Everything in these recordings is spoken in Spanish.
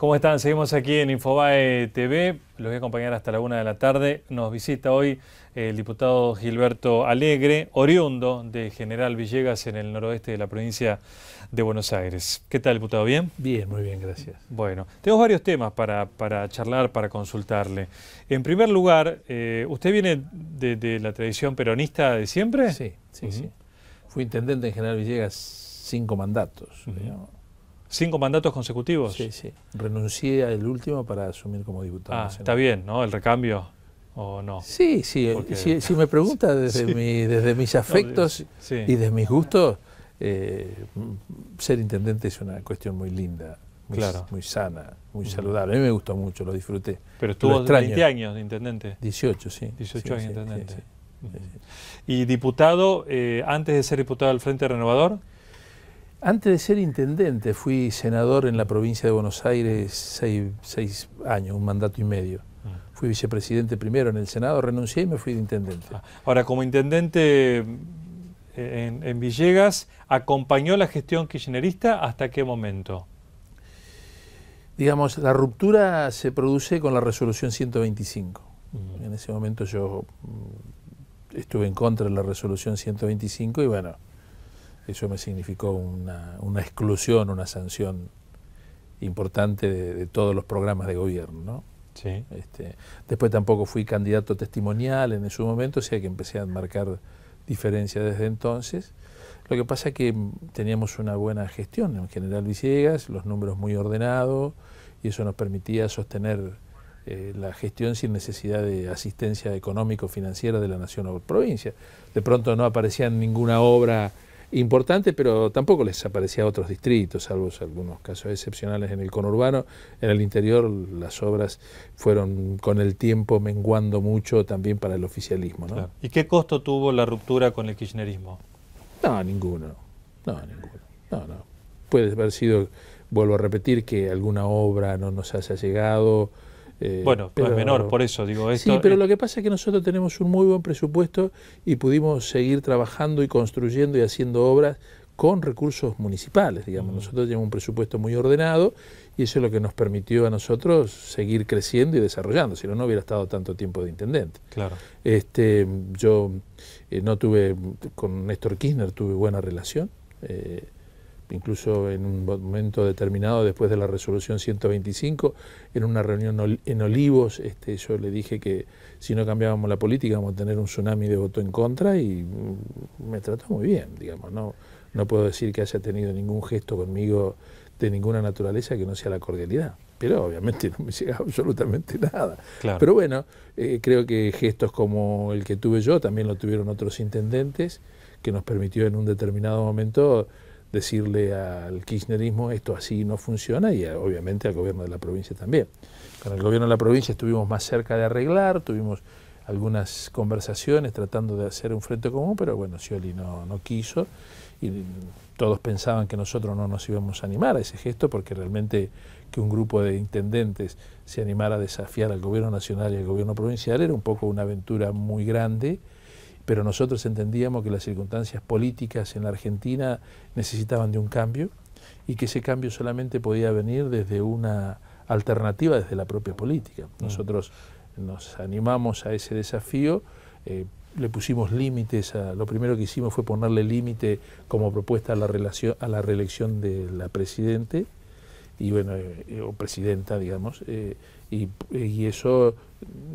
¿Cómo están? Seguimos aquí en Infobae TV. Los voy a acompañar hasta la una de la tarde. Nos visita hoy el diputado Gilberto Alegre, oriundo de General Villegas en el noroeste de la provincia de Buenos Aires. ¿Qué tal, diputado? ¿Bien? Bien, muy bien, gracias. Bueno, tengo varios temas para, para charlar, para consultarle. En primer lugar, eh, ¿usted viene de, la tradición peronista de siempre? Sí, sí, sí. Fui intendente en General Villegas cinco mandatos. Cinco mandatos consecutivos. Sí, sí. Renuncié al último para asumir como diputado. Ah, está bien, ¿no? El recambio. ¿O no? Sí, sí. Eh, si, me pregunta desde, mi, desde mis afectos y desde mis gustos, eh, ser intendente es una cuestión muy linda, muy, sana, muy saludable. A mí me gustó mucho, lo disfruté. Pero estuvo 20 años de intendente. 18, sí. 18 años de intendente. Y diputado, eh, antes de ser diputado del Frente Renovador. Antes de ser intendente fui senador en la provincia de Buenos Aires seis, años, un mandato y medio. Mm. Fui vicepresidente primero en el Senado, renuncié y me fui de intendente. Ah, ahora, como intendente eh, en, Villegas, ¿acompañó la gestión kirchnerista hasta qué momento? Digamos, la ruptura se produce con la resolución 125. Mm. En ese momento yo mm, estuve en contra de la resolución 125 y bueno, eso me significó una, exclusión, una sanción importante de, todos los programas de gobierno. Este, después tampoco fui candidato testimonial en ese momento, o sea que empecé a marcar diferencia desde entonces. Lo que pasa es que teníamos una buena gestión en General Villegas, los números muy ordenados, y eso nos permitía sostener eh, la gestión sin necesidad de asistencia económico-financiera de la nación o provincia. De pronto no aparecía ninguna obra importante, pero tampoco les aparecía a otros distritos, salvo algunos casos excepcionales en el conurbano. En el interior las obras fueron con el tiempo menguando mucho también para el oficialismo. ¿Y qué costo tuvo la ruptura con el kirchnerismo? No, ninguno. No, ninguno. No, no. Puede haber sido, vuelvo a repetir, que alguna obra no nos haya llegado eh, bueno, pero, es menor, por eso digo esto. Sí, pero eh. lo que pasa es que nosotros tenemos un muy buen presupuesto y pudimos seguir trabajando y construyendo y haciendo obras con recursos municipales, digamos. Mm. Nosotros tenemos un presupuesto muy ordenado y eso es lo que nos permitió a nosotros seguir creciendo y desarrollando, si no, no hubiera estado tanto tiempo de intendente. Claro. Este, yo eh, no tuve, con Néstor Kirchner tuve buena relación incluso en un momento determinado después de la resolución 125, en una reunión en Olivos, este, yo le dije que si no cambiábamos la política vamos a tener un tsunami de voto en contra y mm, me trató muy bien, digamos, no, no puedo decir que haya tenido ningún gesto conmigo de ninguna naturaleza que no sea la cordialidad. Pero obviamente no me llega absolutamente nada. Pero bueno, eh, creo que gestos como el que tuve yo también lo tuvieron otros intendentes, que nos permitió en un determinado momento decirle al kirchnerismo esto así no funciona y obviamente al gobierno de la provincia también. Con el gobierno de la provincia estuvimos más cerca de arreglar, tuvimos algunas conversaciones tratando de hacer un frente común, pero bueno, Scioli no, no quiso y todos pensaban que nosotros no nos íbamos a animar a ese gesto porque realmente que un grupo de intendentes se animara a desafiar al gobierno nacional y al gobierno provincial era un poco una aventura muy grande pero nosotros entendíamos que las circunstancias políticas en la Argentina necesitaban de un cambio y que ese cambio solamente podía venir desde una alternativa, desde la propia política. Mm. Nosotros nos animamos a ese desafío, eh, le pusimos límites, a, lo primero que hicimos fue ponerle límite como propuesta a la, relación, a la reelección de la presidente, y bueno, eh, eh, o presidenta, digamos, y, y eso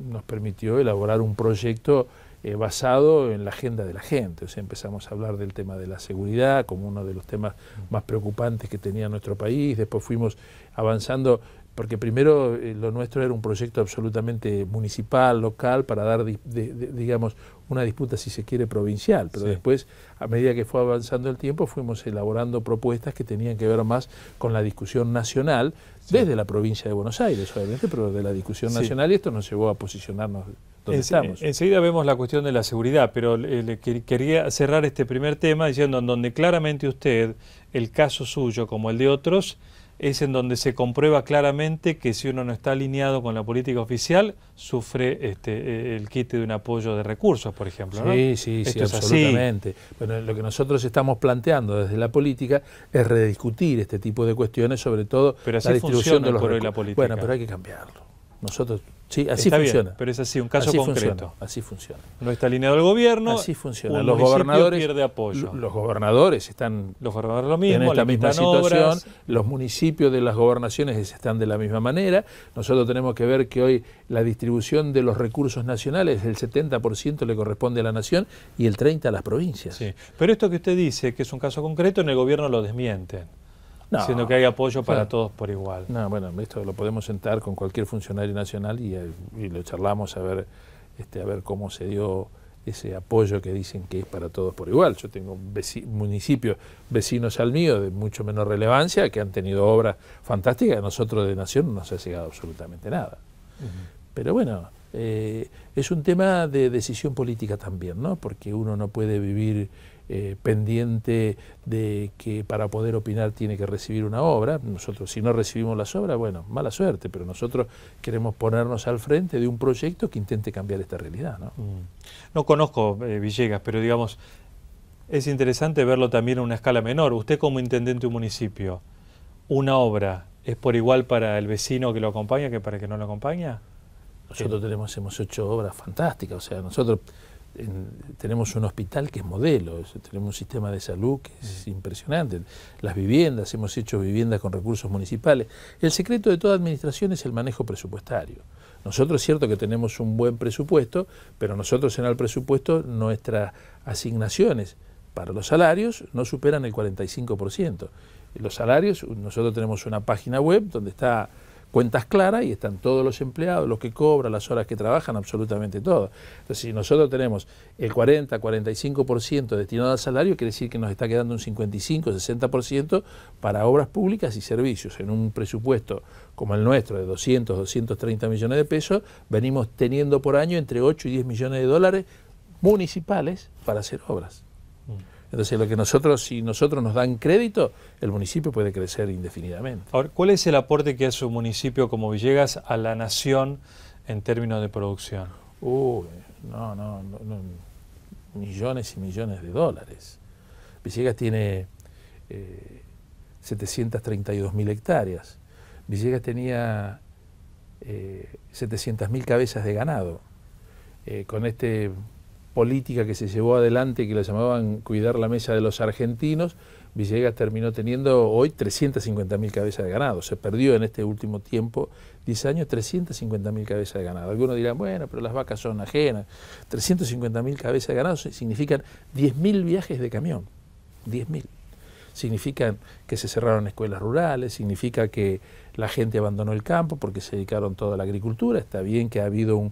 nos permitió elaborar un proyecto eh, basado en la agenda de la gente. O sea, empezamos a hablar del tema de la seguridad como uno de los temas más preocupantes que tenía nuestro país, después fuimos avanzando porque primero eh, lo nuestro era un proyecto absolutamente municipal, local, para dar, digamos, una disputa, si se quiere, provincial, pero después, a medida que fue avanzando el tiempo, fuimos elaborando propuestas que tenían que ver más con la discusión nacional, desde la provincia de Buenos Aires, obviamente, pero de la discusión nacional, y esto nos llevó a posicionarnos donde estamos. Enseguida vemos la cuestión de la seguridad, pero eh, quería cerrar este primer tema diciendo en donde claramente usted, el caso suyo como el de otros, es en donde se comprueba claramente que si uno no está alineado con la política oficial, sufre este, eh, el quite de un apoyo de recursos, por ejemplo. Sí, sí, sí, absolutamente. lo que nosotros estamos planteando desde la política es rediscutir este tipo de cuestiones, sobre todo pero la distribución de los recursos. La política. Bueno, pero hay que cambiarlo. Nosotros Sí, así funciona. pero es así, un caso concreto. así funciona. No está alineado el gobierno. Así funciona. los gobernadores pierde apoyo. Los gobernadores están los gobernadores lo mismo, en esta misma situación. Los municipios de las gobernaciones están de la misma manera. Nosotros tenemos que ver que hoy la distribución de los recursos nacionales, el 70% le corresponde a la nación y el 30% a las provincias. Sí. Pero esto que usted dice, que es un caso concreto, en el gobierno lo desmienten. Sino que hay apoyo para todos por igual. No, bueno, esto lo podemos sentar con cualquier funcionario nacional y, eh, lo charlamos a ver, este, a ver cómo se dio ese apoyo que dicen que es para todos por igual. Yo tengo municipios vecinos al mío de mucho menos relevancia que han tenido obras fantásticas, a nosotros de Nación no nos ha llegado absolutamente nada. Pero bueno, eh, es un tema de decisión política también, ¿no? Porque uno no puede vivir eh, pendiente de que para poder opinar tiene que recibir una obra. Nosotros, si no recibimos las obras, bueno, mala suerte, pero nosotros queremos ponernos al frente de un proyecto que intente cambiar esta realidad. No, mm. conozco eh, Villegas, pero digamos, es interesante verlo también a una escala menor. Usted como intendente de un municipio, ¿una obra es por igual para el vecino que lo acompaña que para el que no lo acompaña? Nosotros tenemos, hemos hecho obras fantásticas, o sea, nosotros tenemos un hospital que es modelo, tenemos un sistema de salud que es impresionante, las viviendas, hemos hecho viviendas con recursos municipales. El secreto de toda administración es el manejo presupuestario. Nosotros es cierto que tenemos un buen presupuesto, pero nosotros en el presupuesto nuestras asignaciones para los salarios no superan el 45%. Los salarios, nosotros tenemos una página web donde está cuentas claras y están todos los empleados, los que cobran, las horas que trabajan, absolutamente todo. Entonces, si nosotros tenemos el 40, 45% destinado al salario, quiere decir que nos está quedando un 55, 60% para obras públicas y servicios. En un presupuesto como el nuestro de 200, 230 millones de pesos, venimos teniendo por año entre 8 y 10 millones de dólares municipales para hacer obras. Entonces, lo que nosotros, si nosotros nos dan crédito, el municipio puede crecer indefinidamente. ¿cuál es el aporte que hace un municipio como Villegas a la nación en términos de producción? Uy, no, no, no, millones y millones de dólares. Villegas tiene eh, 732 hectáreas. Villegas tenía eh, cabezas de ganado. Eh, con este política que se llevó adelante, que lo llamaban cuidar la mesa de los argentinos, Villegas terminó teniendo hoy 350.000 cabezas de ganado. Se perdió en este último tiempo, 10 años, 350.000 cabezas de ganado. Algunos dirán, bueno, pero las vacas son ajenas. 350.000 cabezas de ganado significan 10.000 viajes de camión. 10.000. Significan que se cerraron escuelas rurales, significa que la gente abandonó el campo porque se dedicaron toda a la agricultura. Está bien que ha habido un,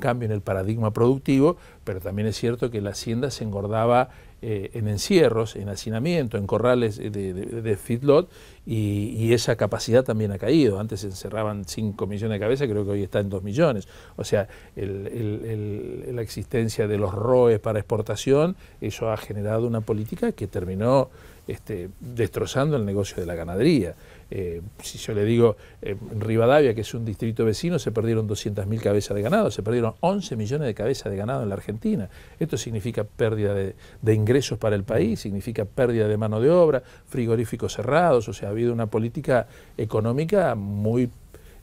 cambio en el paradigma productivo, pero también es cierto que la hacienda se engordaba eh, en encierros, en hacinamiento, en corrales de, feedlot y, esa capacidad también ha caído. Antes se encerraban 5 millones de cabezas, creo que hoy está en 2 millones. O sea, la existencia de los ROE para exportación, eso ha generado una política que terminó este, destrozando el negocio de la ganadería. Eh, si yo le digo, eh, Rivadavia, que es un distrito vecino, se perdieron 200.000 cabezas de ganado, se perdieron 11 millones de cabezas de ganado en la Argentina. Esto significa pérdida de, ingresos para el país, significa pérdida de mano de obra, frigoríficos cerrados, o sea, ha habido una política económica muy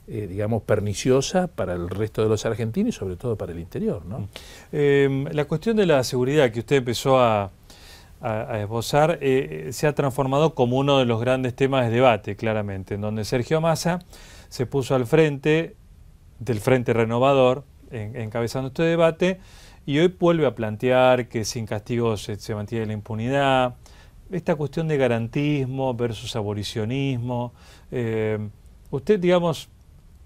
eh, digamos, perniciosa para el resto de los argentinos y sobre todo para el interior. ¿no? Mm. la cuestión de la seguridad que usted empezó a, a, esbozar, eh, se ha transformado como uno de los grandes temas de debate, claramente, en donde Sergio Massa se puso al frente del Frente Renovador, encabezando este debate, y hoy vuelve a plantear que sin castigo se, mantiene la impunidad, esta cuestión de garantismo versus abolicionismo. Eh, ¿Usted, digamos,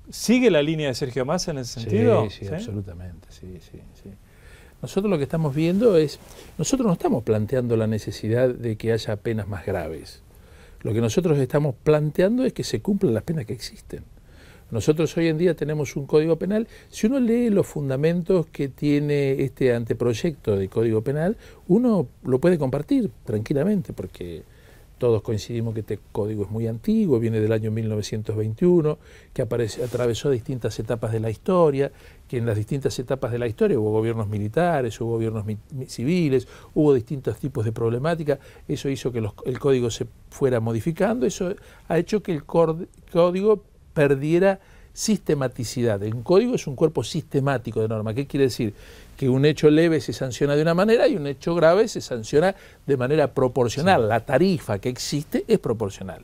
sigue la línea de Sergio Massa en ese sentido? sí, ¿Sí? absolutamente, sí, sí, sí. Nosotros lo que estamos viendo es, nosotros no estamos planteando la necesidad de que haya penas más graves. Lo que nosotros estamos planteando es que se cumplan las penas que existen. Nosotros hoy en día tenemos un código penal. Si uno lee los fundamentos que tiene este anteproyecto de código penal, uno lo puede compartir tranquilamente porque todos coincidimos que este código es muy antiguo, viene del año 1921, que atravesó distintas etapas de la historia, que en las distintas etapas de la historia hubo gobiernos militares, hubo gobiernos civiles, hubo distintos tipos de problemática. Eso hizo que el código se fuera modificando, eso ha hecho que el código perdiera sistematicidad. Un código es un cuerpo sistemático de norma. ¿Qué quiere decir? Que un hecho leve se sanciona de una manera y un hecho grave se sanciona de manera proporcional. La tarifa que existe es proporcional.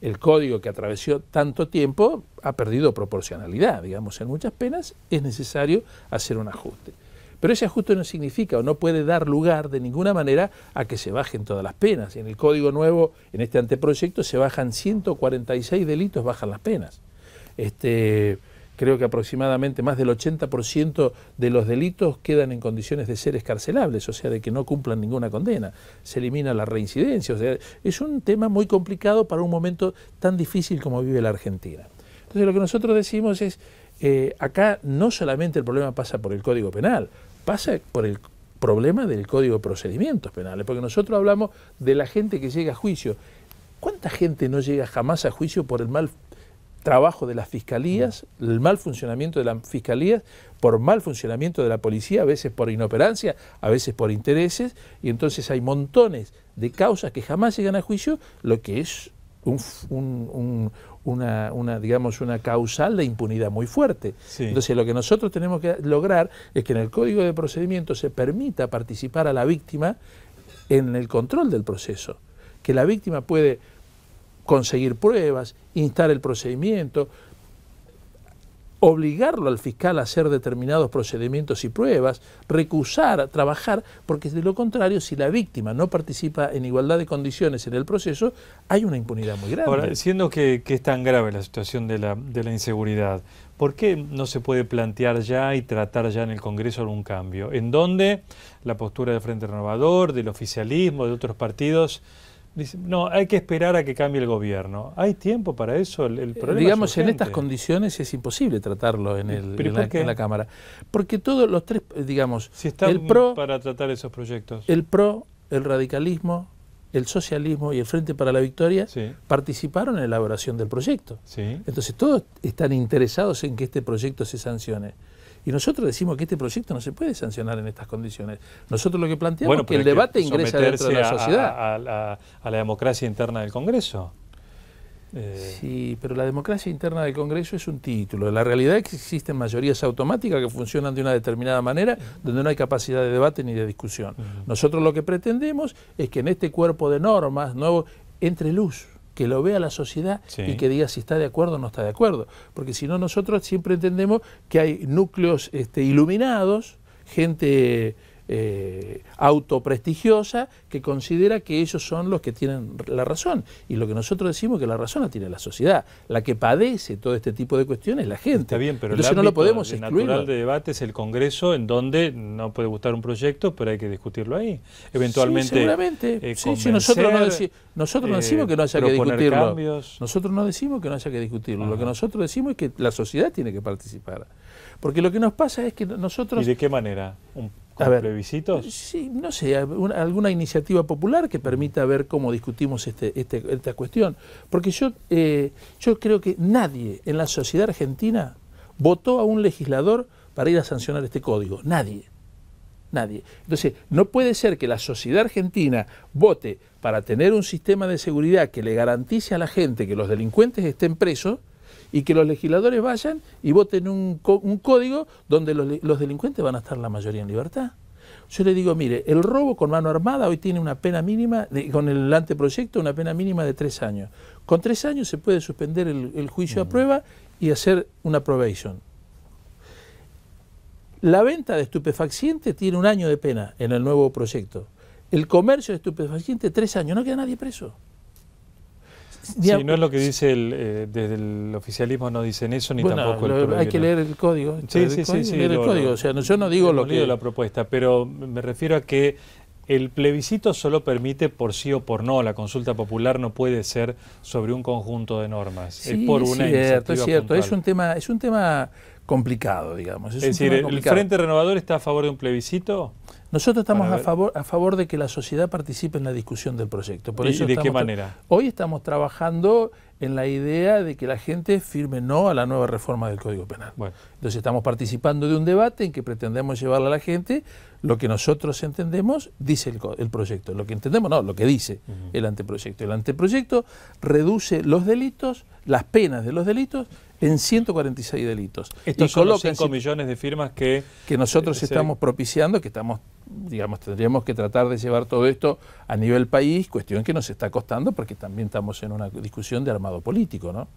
El código que atravesó tanto tiempo ha perdido proporcionalidad. Digamos, en muchas penas es necesario hacer un ajuste. Pero ese ajuste no significa o no puede dar lugar de ninguna manera a que se bajen todas las penas. En el Código Nuevo, en este anteproyecto, se bajan 146 delitos, bajan las penas. Este, creo que aproximadamente más del 80% de los delitos quedan en condiciones de ser escarcelables, o sea, de que no cumplan ninguna condena. Se elimina la reincidencia, es un tema muy complicado para un momento tan difícil como vive la Argentina. Entonces, lo que nosotros decimos es, eh, acá no solamente el problema pasa por el Código Penal, pasa por el problema del Código de Procedimientos Penales, porque nosotros hablamos de la gente que llega a juicio. ¿Cuánta gente no llega jamás a juicio por el mal trabajo de las fiscalías, el mal funcionamiento de las fiscalías, por mal funcionamiento de la policía, a veces por inoperancia, a veces por intereses, y entonces hay montones de causas que jamás llegan a juicio, lo que es una, una, digamos, una causal de impunidad muy fuerte. Entonces lo que nosotros tenemos que lograr es que en el Código de Procedimiento se permita participar a la víctima en el control del proceso, que la víctima puede conseguir pruebas, instar el procedimiento, obligarlo al fiscal a hacer determinados procedimientos y pruebas, recusar, trabajar, porque de lo contrario, si la víctima no participa en igualdad de condiciones en el proceso, hay una impunidad muy grave. Ahora, siendo que, es tan grave la situación de la, de la inseguridad, ¿por qué no se puede plantear ya y tratar ya en el Congreso algún cambio? ¿En dónde la postura del Frente Renovador, del oficialismo, de otros partidos no, hay que esperar a que cambie el gobierno. ¿Hay tiempo para eso? El, eh, problema Digamos, en estas condiciones es imposible tratarlo en, el, en, la, Cámara. Porque todos los tres, eh, digamos, el PRO... Para tratar esos proyectos. El PRO, el radicalismo, el socialismo y el Frente para la Victoria participaron en la elaboración del proyecto. Entonces todos están interesados en que este proyecto se sancione. Y nosotros decimos que este proyecto no se puede sancionar en estas condiciones. Nosotros lo que planteamos es que el debate ingrese ingresa dentro de la sociedad. A, la democracia interna del Congreso. Eh, sí, pero la democracia interna del Congreso es un título. La realidad es que existen mayorías automáticas que funcionan de una determinada manera, donde no hay capacidad de debate ni de discusión. Nosotros lo que pretendemos es que en este cuerpo de normas nuevo entre luz, que lo vea la sociedad y que diga si está de acuerdo o no está de acuerdo. Porque si no, nosotros siempre entendemos que hay núcleos este, iluminados, gente eh, autoprestigiosa que considera que ellos son los que tienen la razón. Y lo que nosotros decimos es que la razón la tiene la sociedad. La que padece todo este tipo de cuestiones es la gente. Está bien, pero no lo podemos de natural de debate es el Congreso, en donde no puede gustar un proyecto, pero hay que discutirlo ahí. Eventualmente. seguramente. Eh, nosotros no, decimos eh, que no haya que discutirlo. Nosotros no decimos que no haya que discutirlo. Lo que ah. nosotros decimos es que la sociedad tiene que participar. Porque lo que nos pasa es que nosotros... ¿Y de qué manera? a ver, Sí, no sé, alguna, iniciativa popular que permita ver cómo discutimos este, este, esta cuestión. Porque yo, eh, yo creo que nadie en la sociedad argentina votó a un legislador para ir a sancionar este código. Nadie. Nadie. Entonces, no puede ser que la sociedad argentina vote para tener un sistema de seguridad que le garantice a la gente que los delincuentes estén presos y que los legisladores vayan y voten un, código donde los, delincuentes van a estar la mayoría en libertad. Yo le digo, mire, el robo con mano armada hoy tiene una pena mínima, con el anteproyecto, una pena mínima de tres años. Con tres años se puede suspender el, juicio a mm. prueba y hacer una probation. La venta de estupefaciente tiene un año de pena en el nuevo proyecto. El comercio de estupefaciente, tres años. No queda nadie preso. Sí, no es lo que dice el, eh, desde el oficialismo, no dicen eso ni tampoco el Hay que leer el código. Sí, sí, sí, el código. yo no digo lo que. la propuesta, pero me refiero a que el plebiscito solo permite por sí o por no. La consulta popular no puede ser sobre un conjunto de normas. es por una cierto, Es cierto, es un tema, es un tema complicado, digamos. Es, decir, ¿el Frente Renovador está a favor de un plebiscito? Nosotros estamos a favor, a favor de que la sociedad participe en la discusión del proyecto. Por ¿Y eso de qué manera? Hoy estamos trabajando en la idea de que la gente firme no a la nueva reforma del Código Penal. Entonces estamos participando de un debate en que pretendemos llevarle a la gente lo que nosotros entendemos, dice el, proyecto. Lo que entendemos, no, lo que dice el anteproyecto. El anteproyecto reduce los delitos, las penas de los delitos en 146 delitos. Estos son los 5 millones de firmas que... Que nosotros eh, estamos propiciando, que estamos, digamos, tendríamos que tratar de llevar todo esto a nivel país, cuestión que nos está costando porque también estamos en una discusión de armado político, ¿no?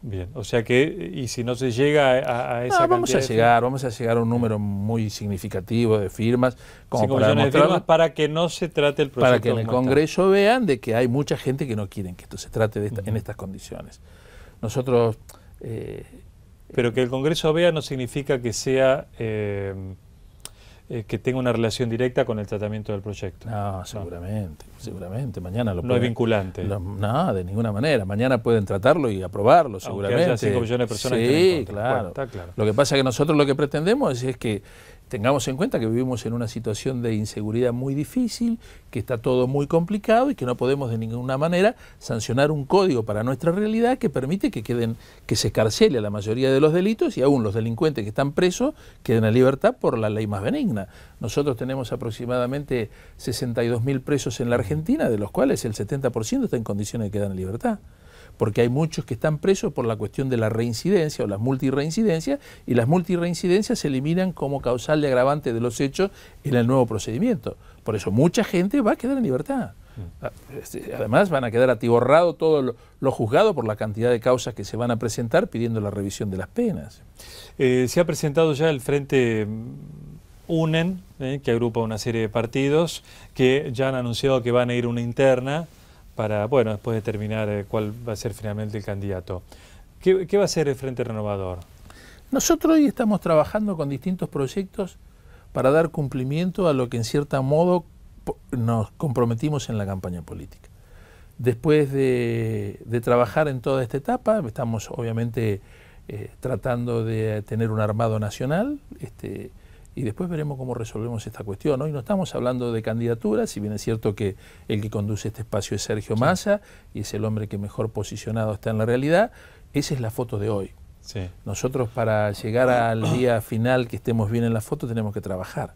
Bien, o sea que, y si no se llega a, esa no, vamos a llegar, vamos a llegar a un número muy significativo de firmas. Como para millones de firmas para que no se trate el proyecto. Para que en el Congreso vean de que hay mucha gente que no quieren que esto se trate en estas condiciones. Nosotros eh, Pero que el Congreso vea no significa que sea... Eh, eh, que tenga una relación directa con el tratamiento del proyecto. No, seguramente, seguramente. Mañana lo No es vinculante. no, de ninguna manera. Mañana pueden tratarlo y aprobarlo, seguramente. Haya 5 millones de personas sí, claro. está claro. Lo que pasa es que nosotros lo que pretendemos es que tengamos en cuenta que vivimos en una situación de inseguridad muy difícil, que está todo muy complicado y que no podemos de ninguna manera sancionar un código para nuestra realidad que permite que queden que se escarcele a la mayoría de los delitos y aún los delincuentes que están presos queden a libertad por la ley más benigna. Nosotros tenemos aproximadamente 62.000 presos en la Argentina, de los cuales el 70% está en condiciones de quedar en libertad porque hay muchos que están presos por la cuestión de la reincidencia o las multireincidencias, y las multireincidencias se eliminan como causal de agravante de los hechos en el nuevo procedimiento. Por eso mucha gente va a quedar en libertad. Mm. Ah, este, además van a quedar atiborrados todos los lo juzgados por la cantidad de causas que se van a presentar pidiendo la revisión de las penas. Eh, se ha presentado ya el Frente UNEN, eh, que agrupa una serie de partidos, que ya han anunciado que van a ir una interna para, bueno, después de determinar eh, cuál va a ser finalmente el candidato. ¿Qué, va a ser el Frente Renovador? Nosotros hoy estamos trabajando con distintos proyectos para dar cumplimiento a lo que en cierto modo nos comprometimos en la campaña política. Después de, trabajar en toda esta etapa, estamos obviamente eh, tratando de tener un armado nacional, este, y después veremos cómo resolvemos esta cuestión. Hoy no estamos hablando de candidaturas, si bien es cierto que el que conduce este espacio es Sergio Massa y es el hombre que mejor posicionado está en la realidad, esa es la foto de hoy. Nosotros para llegar al día final que estemos bien en la foto tenemos que trabajar.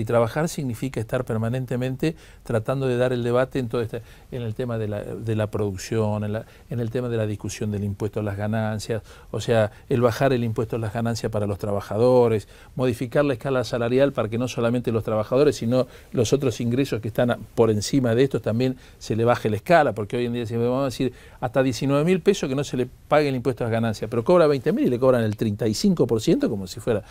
Y trabajar significa estar permanentemente tratando de dar el debate en todo este, en el tema de la, producción, en, el tema de la discusión del impuesto a las ganancias, o sea, el bajar el impuesto a las ganancias para los trabajadores, modificar la escala salarial para que no solamente los trabajadores, sino los otros ingresos que están por encima de estos también se le baje la escala, porque hoy en día se vamos a decir hasta 19 mil pesos que no se le pague el impuesto a las ganancias, pero cobra 20 mil y le cobran el 35% como si fuera.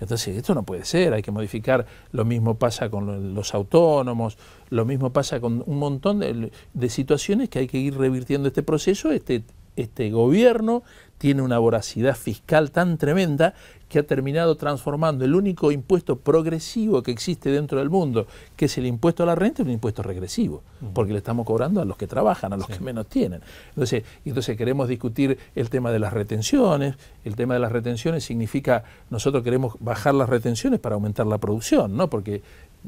Entonces, esto no puede ser, hay que modificar los mismo pasa con los autónomos, lo mismo pasa con un montón de, situaciones que hay que ir revirtiendo este proceso, este, este gobierno tiene una voracidad fiscal tan tremenda que ha terminado transformando el único impuesto progresivo que existe dentro del mundo, que es el impuesto a la renta, en un impuesto regresivo, mm. porque le estamos cobrando a los que trabajan, a los que menos tienen. Entonces, entonces queremos discutir el tema de las retenciones, el tema de las retenciones significa nosotros queremos bajar las retenciones para aumentar la producción, ¿no? Porque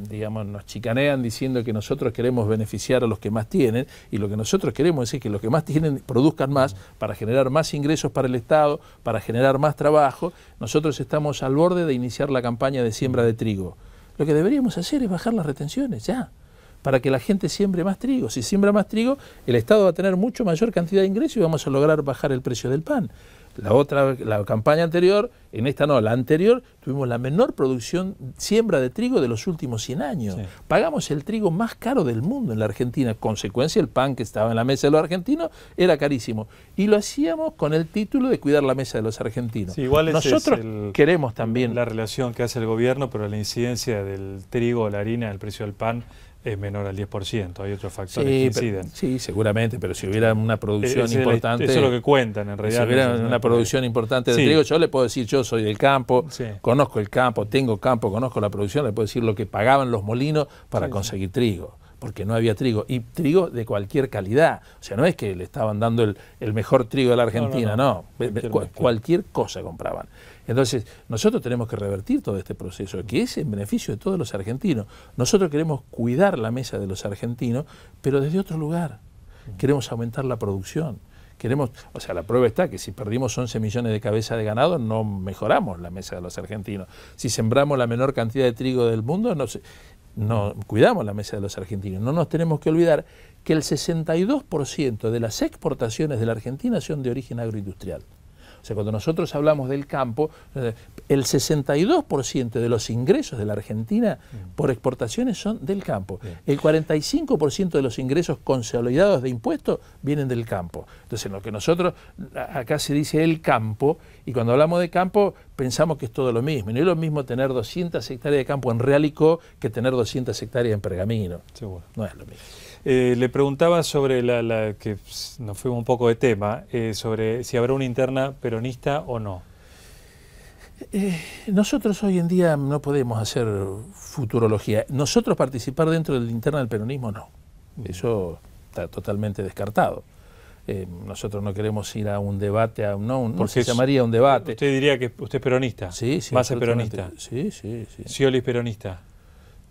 digamos, nos chicanean diciendo que nosotros queremos beneficiar a los que más tienen y lo que nosotros queremos es que los que más tienen produzcan más para generar más ingresos para el Estado, para generar más trabajo. Nosotros estamos al borde de iniciar la campaña de siembra de trigo. Lo que deberíamos hacer es bajar las retenciones ya para que la gente siembre más trigo. Si siembra más trigo, el Estado va a tener mucho mayor cantidad de ingresos y vamos a lograr bajar el precio del pan. La otra, la campaña anterior, en esta no, la anterior, tuvimos la menor producción, siembra de trigo de los últimos 100 años. Pagamos el trigo más caro del mundo en la Argentina. Consecuencia, el pan que estaba en la mesa de los argentinos era carísimo. Y lo hacíamos con el título de cuidar la mesa de los argentinos. igual Nosotros es queremos también... La relación que hace el gobierno, pero la incidencia del trigo, la harina, el precio del pan es menor al 10%, hay otros factores que inciden. sí, seguramente, pero si hubiera una eh, producción importante... eso es lo que cuentan en realidad. Si hubiera una producción importante de trigo, yo le puedo decir, yo soy del campo, conozco el campo, tengo campo, conozco la producción, le puedo decir lo que pagaban los molinos para conseguir trigo porque no había trigo, y trigo de cualquier calidad. O sea, no es que le estaban dando el, mejor trigo de la Argentina, no, cualquier cosa compraban. Entonces, nosotros tenemos que revertir todo este proceso, que es en beneficio de todos los argentinos. Nosotros queremos cuidar la mesa de los argentinos, pero desde otro lugar. Queremos aumentar la producción. Queremos, o sea, la prueba está que si perdimos 11 millones de cabezas de ganado, no mejoramos la mesa de los argentinos. Si sembramos la menor cantidad de trigo del mundo, no, no cuidamos la mesa de los argentinos. No nos tenemos que olvidar que el 62% de las exportaciones de la Argentina son de origen agroindustrial cuando nosotros hablamos del campo, eh, el 62% de los ingresos de la Argentina por exportaciones son del campo. El 45% de los ingresos consolidados de impuestos vienen del campo. Entonces, lo que nosotros, acá se dice el campo, y cuando hablamos de campo pensamos que es todo lo mismo. No es lo mismo tener 200 hectáreas de campo en Realicó que tener 200 hectáreas en Pergamino. No es lo mismo. Eh, le preguntaba sobre la, que pues, nos fue un poco de tema, eh, sobre si habrá una interna peronista o no. Eh, nosotros hoy en día no podemos hacer futurología. Nosotros participar dentro de la interna del peronismo no. Eso está totalmente descartado. nosotros no queremos ir a un debate, a un, no, se llamaría un debate. Usted diría que usted es peronista. Sí, sí. peronista. Sí, sí, sí. Scioli es peronista.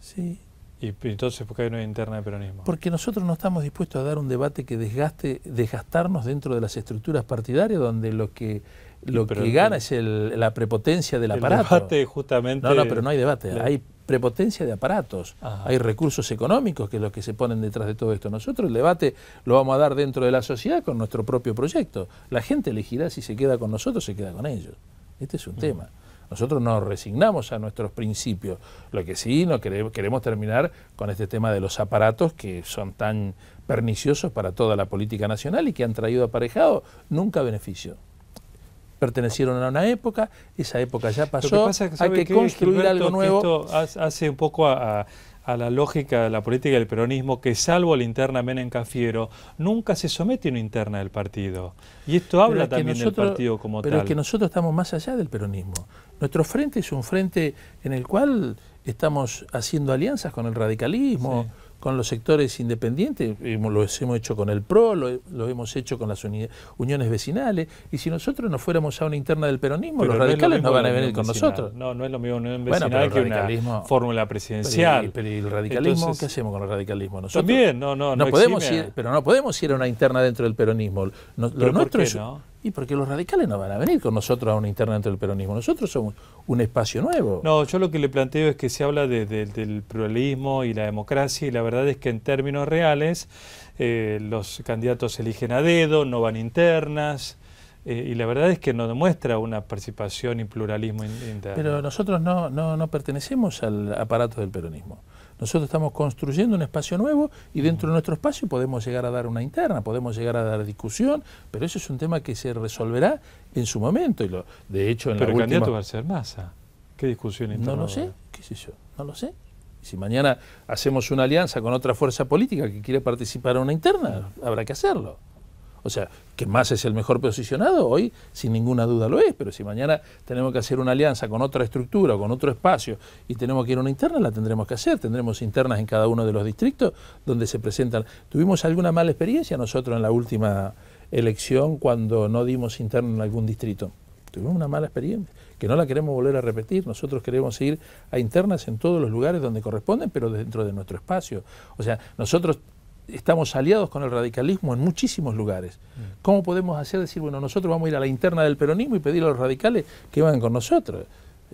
Sí. ¿Y entonces por qué hay una interna de peronismo? Porque nosotros no estamos dispuestos a dar un debate que desgaste, desgastarnos dentro de las estructuras partidarias donde lo que lo que gana es la prepotencia del aparato. El debate justamente... No, no, pero no hay debate. Hay prepotencia de aparatos. Hay recursos económicos que es lo que se ponen detrás de todo esto. Nosotros el debate lo vamos a dar dentro de la sociedad con nuestro propio proyecto. La gente elegirá si se queda con nosotros o se queda con ellos. Este es un tema. Nosotros nos resignamos a nuestros principios. Lo que sí, no queremos terminar con este tema de los aparatos que son tan perniciosos para toda la política nacional y que han traído aparejado nunca beneficio. Pertenecieron a una época, esa época ya pasó, hay que construir algo nuevo. Esto hace un poco a, la lógica de la política del peronismo que, salvo la interna Menem Cafiero, nunca se somete a una interna del partido. Y esto habla también del partido como tal. Pero es que nosotros estamos más allá del peronismo. Nuestro frente es un frente en el cual estamos haciendo alianzas con el radicalismo, con los sectores independientes, lo hemos hecho con el PRO, lo, hemos hecho con las uniones vecinales, y si nosotros no fuéramos a una interna del peronismo, los radicales no van a venir con nosotros. No, no es lo mismo una unión vecinal que una fórmula presidencial. Pero, el, radicalismo, ¿qué hacemos con el radicalismo? también, no, no, podemos ir, pero no podemos ir a una interna dentro del peronismo. lo porque los radicales no van a venir con nosotros a una interna dentro del peronismo. Nosotros somos un espacio nuevo. No, yo lo que le planteo es que se habla del pluralismo y la democracia y la verdad es que en términos reales eh, los candidatos eligen a dedo, no van internas. Eh, y la verdad es que no demuestra una participación y pluralismo interno. Pero nosotros no, no, no pertenecemos al aparato del peronismo. Nosotros estamos construyendo un espacio nuevo y dentro de nuestro espacio podemos llegar a dar una interna, podemos llegar a dar discusión, pero eso es un tema que se resolverá en su momento. Y lo, de hecho, en el candidato va a ser Massa. ¿Qué discusión interna? No lo sé, qué sé yo, no lo sé. Si mañana hacemos una alianza con otra fuerza política que quiere participar en una interna, habrá que hacerlo. O sea, que más es el mejor posicionado, hoy sin ninguna duda lo es, pero si mañana tenemos que hacer una alianza con otra estructura, con otro espacio, y tenemos que ir a una interna, la tendremos que hacer, tendremos internas en cada uno de los distritos donde se presentan. ¿Tuvimos alguna mala experiencia nosotros en la última elección cuando no dimos interna en algún distrito? Tuvimos una mala experiencia que no la queremos volver a repetir. Nosotros queremos ir a internas en todos los lugares donde corresponden, pero dentro de nuestro espacio. O sea, nosotros estamos aliados con el radicalismo en muchísimos lugares. Mm. ¿Cómo podemos hacer decir, bueno, nosotros vamos a ir a la interna del peronismo y pedir a los radicales que vayan con nosotros?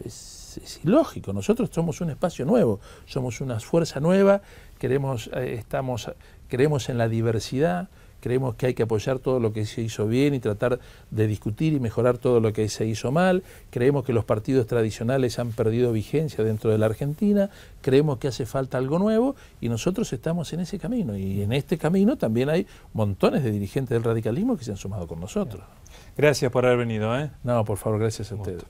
Es, ilógico, nosotros somos un espacio nuevo, somos una fuerza nueva, queremos, eh, estamos, creemos en la diversidad, creemos que hay que apoyar todo lo que se hizo bien y tratar de discutir y mejorar todo lo que se hizo mal, creemos que los partidos tradicionales han perdido vigencia dentro de la Argentina, creemos que hace falta algo nuevo y nosotros estamos en ese camino y en este camino también hay montones de dirigentes del radicalismo que se han sumado con nosotros. Gracias por haber venido. ¿eh? No, por favor, gracias a ustedes.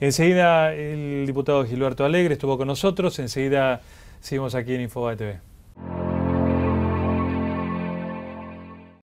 Enseguida el diputado Gilberto Alegre estuvo con nosotros, enseguida seguimos aquí en Infoba TV.